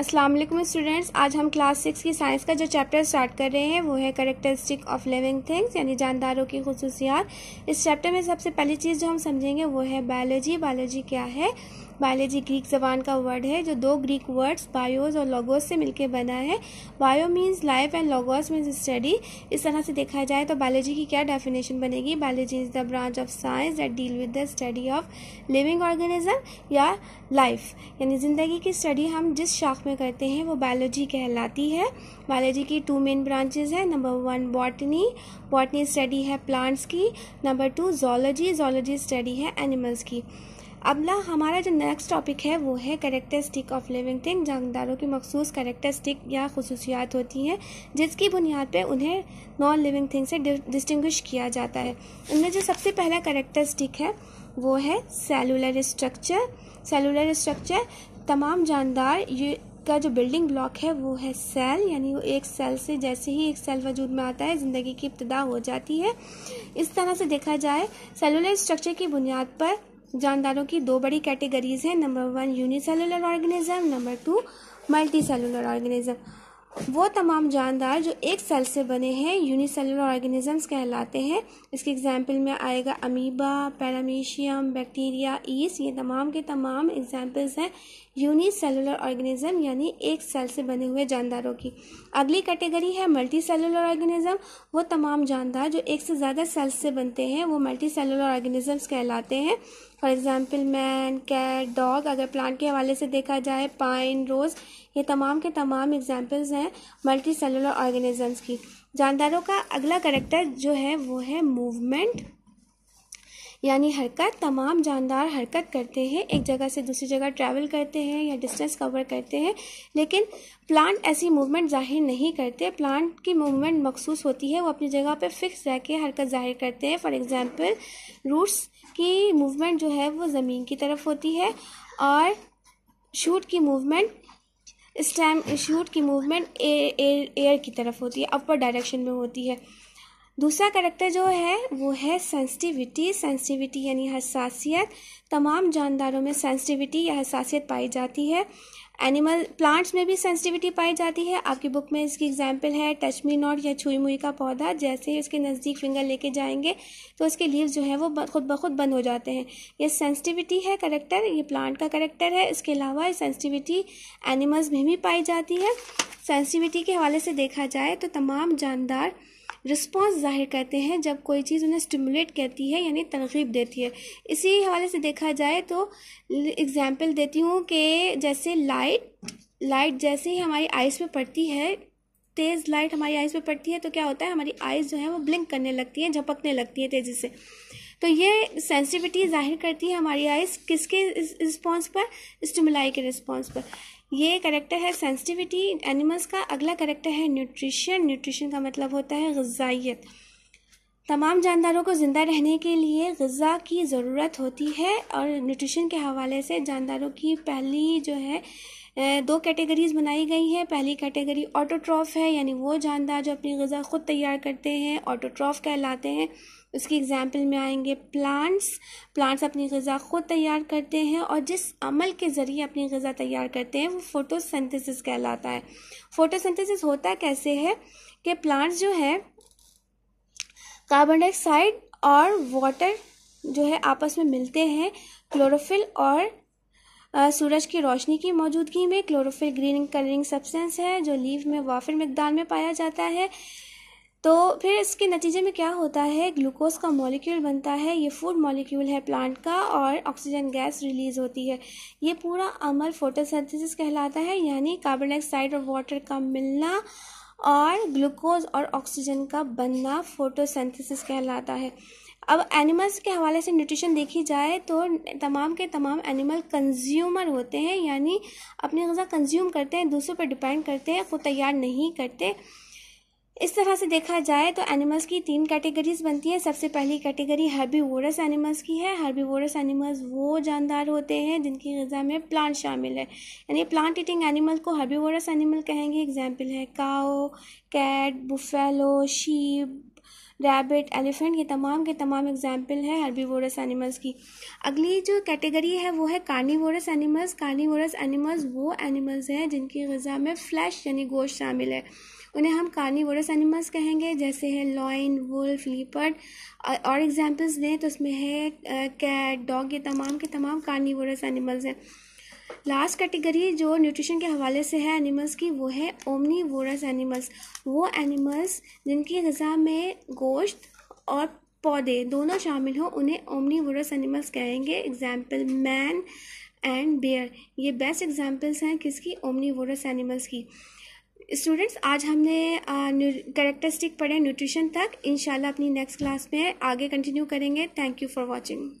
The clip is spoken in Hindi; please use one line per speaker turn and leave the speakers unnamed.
अस्सलाम वालेकुम स्टूडेंट्स आज हम क्लास सिक्स की साइंस का जो चैप्टर स्टार्ट कर रहे हैं वो है करेक्टरिस्टिक ऑफ लिविंग थिंग्स यानी जानदारों की खसूसियात इस चैप्टर में सबसे पहली चीज़ जो हम समझेंगे वो है बायोलॉजी बायोलॉजी क्या है बायोलॉजी ग्रीक जबान का वर्ड है जो दो ग्रीक वर्ड्स बायोज और लॉगोस से मिलकर बना है bio means life and logos means study इस तरह से देखा जाए तो बायोलॉजी की क्या डेफिनेशन बनेगी biology is the branch of science that deal with the study of living organism या लाइफ यानी ज़िंदगी की स्टडी हम जिस शाख में करते हैं वो बायोलॉजी कहलाती है बायोलॉजी की टू मेन ब्रांचेज है number one botany botany study है प्लांट्स की number two zoology zoology study है एनिमल्स की अगला हमारा जो नेक्स्ट टॉपिक है वो है स्टिक ऑफ लिविंग थिंग जानदारों की मखसूस स्टिक या खसूसियात होती हैं जिसकी बुनियाद पर उन्हें नॉन लिविंग थिंग से डिस्टिंग्विश किया जाता है उनमें जो सबसे पहला स्टिक है वो है सेलुलर स्ट्रक्चर सेलुलर स्ट्रक्चर तमाम जानदार ये का जो बिल्डिंग ब्लॉक है वो है सेल यानी वो एक सेल से जैसे ही एक सेल वजूद में आता है ज़िंदगी की इब्तदा हो जाती है इस तरह से देखा जाए सेलुलर स्ट्रक्चर की बुनियाद पर जानदारों की दो बड़ी कैटेगरीज हैं number one unicellular organism number two multicellular organism वो तमाम जानदार जो एक सेल से बने हैं यूनिसेलर ऑर्गेनिजम्स कहलाते हैं इसके एग्जाम्पल में आएगा अमीबा पैरामीशियम बैक्टीरिया ईस्ट ये तमाम के तमाम एग्जाम्पल्स हैं यूनिसेलुलर ऑर्गेनिज्म यानी एक सेल से बने हुए जानदारों की अगली कैटेगरी है मल्टी सेलुलर ऑर्गेनिज्म वो तमाम जानदार जो एक से ज़्यादा सेल्स से बनते हैं वो मल्टी सेलुलर ऑर्गेनिजम्स कहलाते हैं for example man cat dog अगर प्लांट के हवाले से देखा जाए पाइन रोज़ ये तमाम के तमाम एग्जाम्पल्स हैं मल्टी सेलुलर ऑर्गेनिजम्स की जानदारों का अगला करेक्टर जो है वो है मूवमेंट यानी हरकत तमाम जानदार हरकत करते हैं एक जगह से दूसरी जगह ट्रैवल करते हैं या डिस्टेंस कवर करते हैं लेकिन प्लांट ऐसी मूवमेंट जाहिर नहीं करते प्लांट की मूवमेंट मखसूस होती है वो अपनी जगह पर फिक्स रह के हरकत जाहिर करते हैं फॉर एग्ज़ाम्पल रूट्स की मूवमेंट जो है वो ज़मीन की तरफ होती है और शूट की मूवमेंट इस टाइम शूट की मूवमेंट एयर की तरफ होती है अपर डायरेक्शन में होती है दूसरा करेक्टर जो है वो है सेंसिटिविटी सेंसिटिविटी यानी हसासियत तमाम जानदारों में सेंसिटिविटी या हसासियत पाई जाती है एनिमल प्लांट्स में भी सेंसिटिविटी पाई जाती है आपकी बुक में इसकी एग्जांपल है टच मी नॉट या छुई मुई का पौधा जैसे ही उसके नज़दीक फिंगर लेके जाएंगे तो उसके लीव्स जो है वो खुद ब खुद बंद हो जाते हैं ये सेंसिटिविटी है करेक्टर ये प्लांट का करेक्टर है इसके अलावा सेंसिटिविटी एनिमल्स में भी पाई जाती है सेंसिटिविटी के हवाले से देखा जाए तो तमाम जानदार रिस्पॉन्स ज़ाहिर करते हैं जब कोई चीज़ उन्हें स्टिमुलेट कहती है यानी तरगीब देती है इसी हवाले से देखा जाए तो एग्ज़ाम्पल देती हूँ कि जैसे लाइट लाइट जैसे ही हमारी आइज़ पर पड़ती है तेज़ लाइट हमारी आइज़ पर पड़ती है तो क्या होता है हमारी आइज़ जो है वो ब्लिंक करने लगती हैं झपकने लगती हैं तेज़ी से तो ये सेंसिटिविटी जाहिर करती है हमारी आइज़ किसके रिस्पॉन्स पर स्टिमुलाई के रिस्पॉन्स पर ये करेक्टर है सेंसिटिविटी एनिमल्स का अगला करेक्टर है न्यूट्रिशन न्यूट्रिशन का मतलब होता है गजाइत तमाम जानदारों को ज़िंदा रहने के लिए गज़ा की ज़रूरत होती है और न्यूट्रिशन के हवाले से जानदारों की पहली जो है दो कैटेगरीज़ बनाई गई हैं पहली कैटेगरी ऑटोट्रॉफ है यानी वो जानदार जो अपनी गज़ा ख़ुद तैयार करते हैं ऑटोट्रॉफ कहलाते हैं उसकी एग्ज़ाम्पल में आएंगे प्लांट्स प्लांट्स अपनी गज़ा ख़ुद तैयार करते हैं और जिस अमल के ज़रिए अपनी गज़ा तैयार करते हैं वो फोटोसिंथेसिस कहलाता है फोटोसिंथेसिस होता कैसे है कि प्लांट्स जो है कार्बन डाइऑक्साइड और वाटर जो है आपस में मिलते हैं क्लोरोफिल और सूरज की रोशनी की मौजूदगी में क्लोरोफिल ग्रीन कलरिंग सब्सटेंस है जो लीव में वाफिर मकदार में पाया जाता है तो फिर इसके नतीजे में क्या होता है ग्लूकोज का मॉलिक्यूल बनता है ये फूड मॉलिक्यूल है प्लांट का और ऑक्सीजन गैस रिलीज़ होती है ये पूरा अमल फोटोसिंथेसिस कहलाता है यानी कार्बन डाइऑक्साइड और वाटर का मिलना और ग्लूकोज और ऑक्सीजन का बनना फोटोसिंथेसिस कहलाता है अब एनिमल्स के हवाले से न्यूट्रिशन देखी जाए तो तमाम के तमाम एनिमल कंज्यूमर होते हैं यानी अपनी गज़ा कंज्यूम करते हैं दूसरों पर डिपेंड करते हैं खुद तैयार नहीं करते इस तरह से देखा जाए तो एनिमल्स की तीन कैटेगरीज बनती हैं सबसे पहली कैटेगरी वोरस एनिमल्स की है वोरस एनिमल्स वो जानदार होते हैं जिनकी गज़ा में प्लांट शामिल है यानी प्लांट ईटिंग एनिमल को वोरस एनिमल कहेंगे एग्जाम्पल है cow cat buffalo sheep rabbit elephant ये तमाम के तमाम एग्जाम्पल हैं हर्बीवोरस एनिमल्स की अगली जो कैटेगरी है वो है कार्निवोरस एनिमल्स कार्निवोरस एनिमल्स वो एनिमल्स हैं जिनकी गज़ा में फ्लैश यानी गोश्त शामिल है उन्हें हम कार्निवोरस एनिमल्स कहेंगे जैसे है लॉइन वुल्फ लीपर्ड और एग्जाम्पल्स दें तो उसमें है कैट डॉग ये तमाम के तमाम कार्निवोरस एनिमल्स हैं लास्ट कैटेगरी जो न्यूट्रिशन के हवाले से है एनिमल्स की वो है ओमनी वोरस एनिमल्स वो एनिमल्स जिनकी गज़ा में गोश्त और पौधे दोनों शामिल हों उन्हें ओमनी वोरस एनिमल्स कहेंगे एग्जाम्पल मैन एंड बेयर ये बेस्ट एग्जाम्पल्स हैं किसकी ओमनी वोरस एनिमल्स की स्टूडेंट्स आज हमने करेक्टरिस्टिक पढ़े न्यूट्रिशन तक इन अपनी नेक्स्ट क्लास में आगे कंटिन्यू करेंगे थैंक यू फॉर वॉचिंग